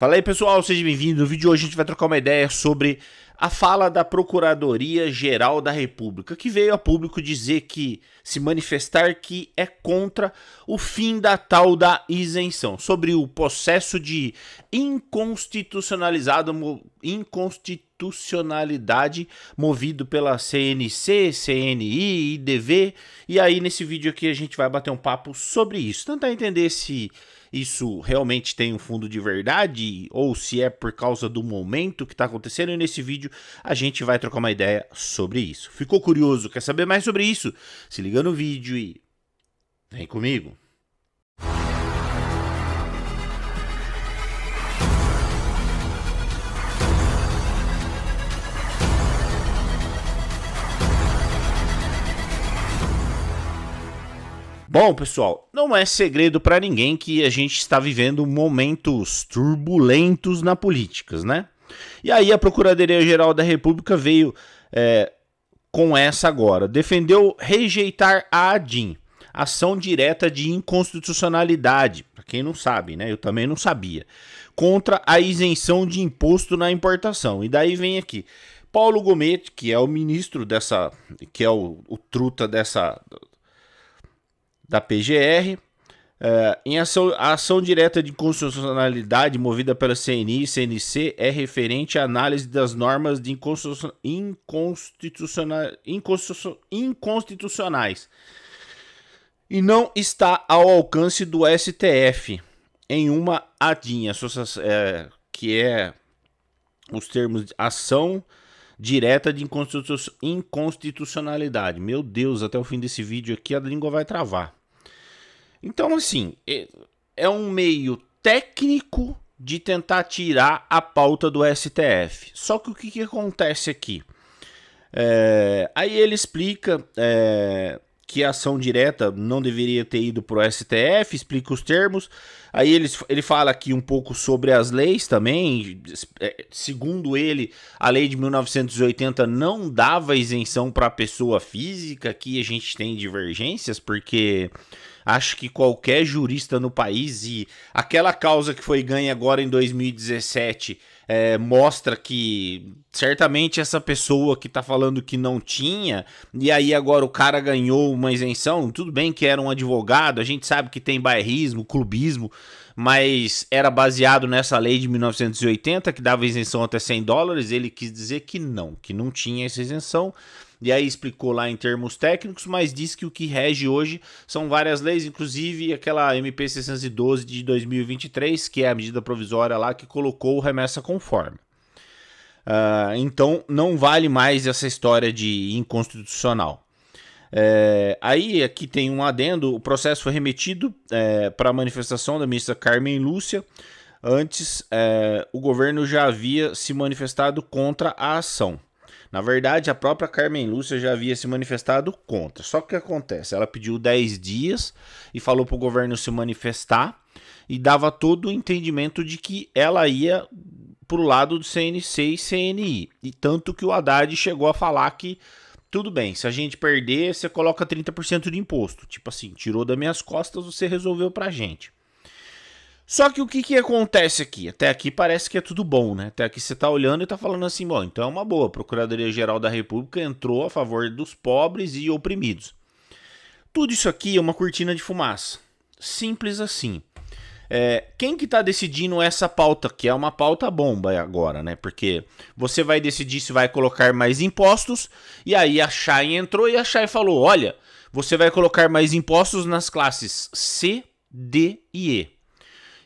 Fala aí pessoal, seja bem-vindo. No vídeo de hoje a gente vai trocar uma ideia sobre a fala da Procuradoria Geral da República, que veio a público dizer que se manifestar que é contra o fim da tal da isenção, sobre o processo de inconstitucionalizado inconstitucionalidade movido pela CNC, CNI, IDV. E aí nesse vídeo aqui a gente vai bater um papo sobre isso, tentar entender se esse isso realmente tem um fundo de verdade ou se é por causa do momento que está acontecendo. E nesse vídeo a gente vai trocar uma ideia sobre isso. Ficou curioso? Quer saber mais sobre isso? Se liga no vídeo e vem comigo. Bom, pessoal, não é segredo para ninguém que a gente está vivendo momentos turbulentos na política, né? E aí a Procuradoria-Geral da República veio é, com essa agora. Defendeu rejeitar a ADIM, ação direta de inconstitucionalidade, para quem não sabe, né? Eu também não sabia, contra a isenção de imposto na importação. E daí vem aqui. Paulo Gomes, que é o ministro dessa, que é o, o truta dessa, da PGR. É, em ação, a ação direta de constitucionalidade movida pela CNI e CNC é referente à análise das normas de inconstitucional, inconstitucionais e não está ao alcance do STF em uma adinha é, que é os termos de ação direta de inconstitucionalidade. Meu Deus, até o fim desse vídeo aqui a língua vai travar. Então, assim, é, é um meio técnico de tentar tirar a pauta do STF. Só que o que, que acontece aqui? É, aí ele explica é, que a ação direta não deveria ter ido para o STF, explica os termos. Aí ele, ele fala aqui um pouco sobre as leis também. É, segundo ele, a lei de 1980 não dava isenção para a pessoa física. Aqui a gente tem divergências, porque acho que qualquer jurista no país, e aquela causa que foi ganha agora em 2017 é, mostra que certamente essa pessoa que tá falando que não tinha, e aí agora o cara ganhou uma isenção, tudo bem que era um advogado, a gente sabe que tem bairrismo, clubismo, mas era baseado nessa lei de 1980 que dava isenção até 100 dólares. Ele quis dizer que não, que não tinha essa isenção. E aí explicou lá em termos técnicos, mas disse que o que rege hoje são várias leis, inclusive aquela MP 612 de 2023, que é a medida provisória lá que colocou o remessa conforme. Uh, então não vale mais essa história de inconstitucional. É, aí aqui tem um adendo: o processo foi remetido é, para a manifestação da ministra Carmen Lúcia. Antes, é, o governo já havia se manifestado contra a ação. Na verdade, a própria Carmen Lúcia já havia se manifestado contra. Só que o que acontece? Ela pediu 10 dias e falou para o governo se manifestar e dava todo o entendimento de que ela ia para o lado do CNC e CNI. E tanto que o Haddad chegou a falar que tudo bem, se a gente perder, você coloca 30% de imposto. Tipo assim, tirou das minhas costas, você resolveu para gente. Só que o que, que acontece aqui? Até aqui parece que é tudo bom, né? Até aqui você tá olhando e tá falando assim, bom, então é uma boa. A Procuradoria-Geral da República entrou a favor dos pobres e oprimidos. Tudo isso aqui é uma cortina de fumaça. Simples assim. É, quem que tá decidindo essa pauta, que é uma pauta bomba agora, né? Porque você vai decidir se vai colocar mais impostos, e aí a Chay entrou e a Chay falou, olha, você vai colocar mais impostos nas classes C, D e E.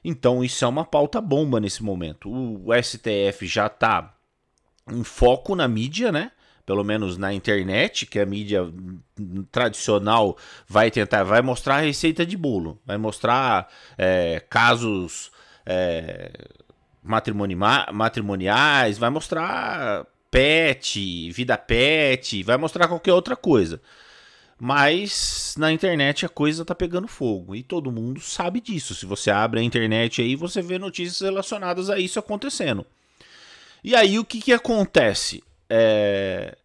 Então isso é uma pauta bomba nesse momento. O STF já está em foco na mídia, né? Pelo menos na internet, que a mídia tradicional vai tentar, vai mostrar a receita de bolo, vai mostrar é, casos é, matrimoniais, vai mostrar pet, vida pet, vai mostrar qualquer outra coisa. Mas na internet a coisa tá pegando fogo e todo mundo sabe disso. Se você abre a internet aí, você vê notícias relacionadas a isso acontecendo. E aí o que, que acontece? É...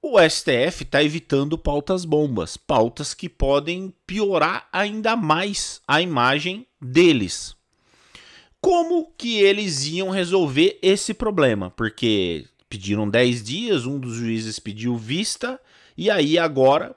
O STF está evitando pautas bombas, pautas que podem piorar ainda mais a imagem deles. Como que eles iam resolver esse problema? Porque pediram 10 dias, um dos juízes pediu vista, e aí agora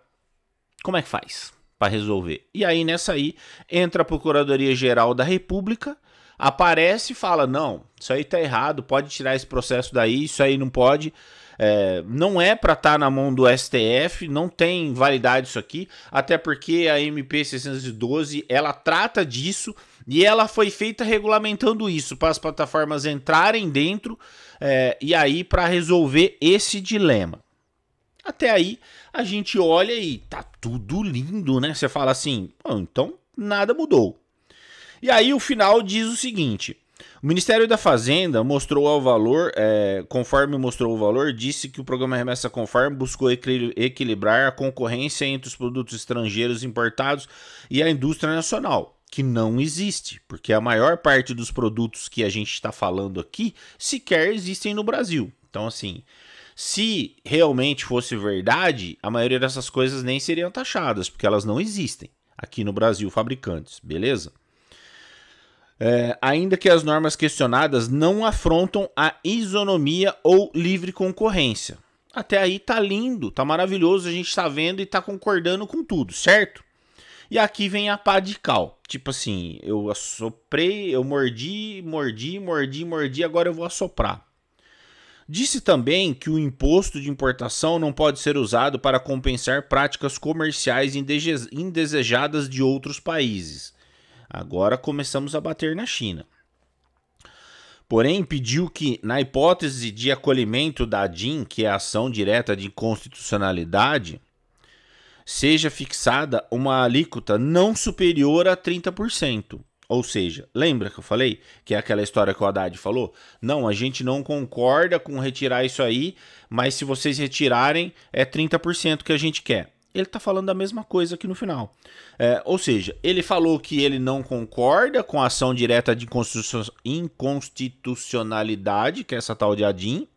como é que faz para resolver? E aí nessa aí entra a Procuradoria Geral da República, aparece e fala: "Não, isso aí tá errado, pode tirar esse processo daí, isso aí não pode". É, não é para estar tá na mão do STF, não tem validade isso aqui, até porque a MP 612 ela trata disso e ela foi feita regulamentando isso para as plataformas entrarem dentro é, e aí para resolver esse dilema. Até aí a gente olha e tá tudo lindo, né? Você fala assim, oh, então nada mudou. E aí o final diz o seguinte: o Ministério da Fazenda mostrou o valor, é, conforme mostrou o valor, disse que o programa Remessa Conforme buscou equilibrar a concorrência entre os produtos estrangeiros importados e a indústria nacional, que não existe, porque a maior parte dos produtos que a gente está falando aqui sequer existem no Brasil. Então, assim, se realmente fosse verdade, a maioria dessas coisas nem seriam taxadas, porque elas não existem aqui no Brasil, fabricantes, beleza? É, ainda que as normas questionadas não afrontam a isonomia ou livre concorrência. Até aí tá lindo, tá maravilhoso, a gente tá vendo e tá concordando com tudo, certo? E aqui vem a pá de cal. Tipo assim, eu assoprei, eu mordi, mordi, mordi, mordi, agora eu vou assoprar. Disse também que o imposto de importação não pode ser usado para compensar práticas comerciais indesejadas de outros países. Agora começamos a bater na China. Porém, pediu que, na hipótese de acolhimento da DIN, que é a ação direta de constitucionalidade, seja fixada uma alíquota não superior a 30%. Ou seja, lembra que eu falei que é aquela história que o Haddad falou? Não, a gente não concorda com retirar isso aí, mas se vocês retirarem, é 30% que a gente quer. Ele está falando a mesma coisa aqui no final. É, ou seja, ele falou que ele não concorda com a ação direta de inconstitucionalidade, que é essa tal de ADIM,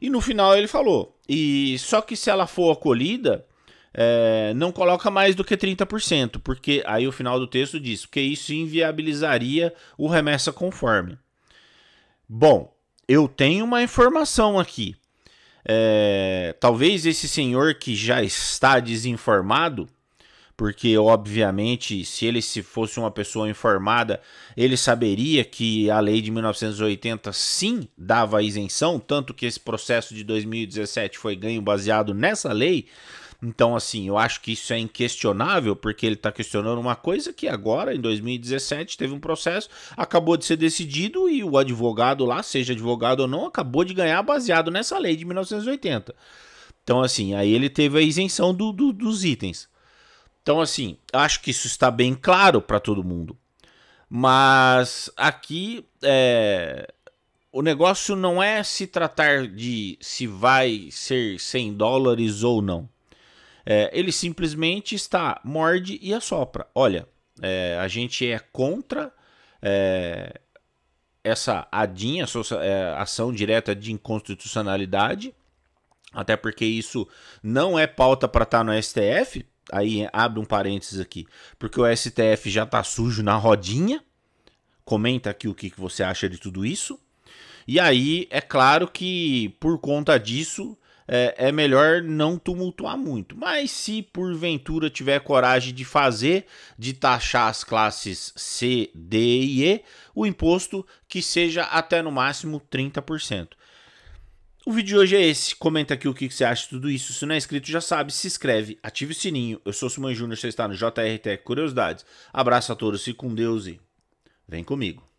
e no final ele falou. E só que se ela for acolhida, é, não coloca mais do que 30%, porque aí o final do texto diz que isso inviabilizaria o remessa conforme. Bom, eu tenho uma informação aqui. É, talvez esse senhor que já está desinformado, porque obviamente, se ele se fosse uma pessoa informada, ele saberia que a lei de 1980 sim dava isenção, tanto que esse processo de 2017 foi ganho baseado nessa lei. Então, assim, eu acho que isso é inquestionável, porque ele está questionando uma coisa que agora, em 2017, teve um processo, acabou de ser decidido e o advogado lá, seja advogado ou não, acabou de ganhar baseado nessa lei de 1980. Então, assim, aí ele teve a isenção do, do, dos itens. Então, assim, acho que isso está bem claro para todo mundo. Mas aqui é, o negócio não é se tratar de se vai ser 100 dólares ou não. É, ele simplesmente está, morde e assopra. Olha, é, a gente é contra é, essa adinha, é, ação direta de inconstitucionalidade, até porque isso não é pauta para estar tá no STF. Aí abre um parênteses aqui, porque o STF já está sujo na rodinha. Comenta aqui o que você acha de tudo isso. E aí, é claro que por conta disso, é, é, melhor não tumultuar muito. Mas se porventura tiver coragem de fazer, de taxar as classes C, D e E, o imposto que seja até no máximo 30%. O vídeo de hoje é esse. Comenta aqui o que você acha de tudo isso. Se não é inscrito, já sabe, se inscreve, ative o sininho. Eu sou o Simão Júnior, você está no JRT Curiosidades. Abraço a todos, e com Deus e vem comigo.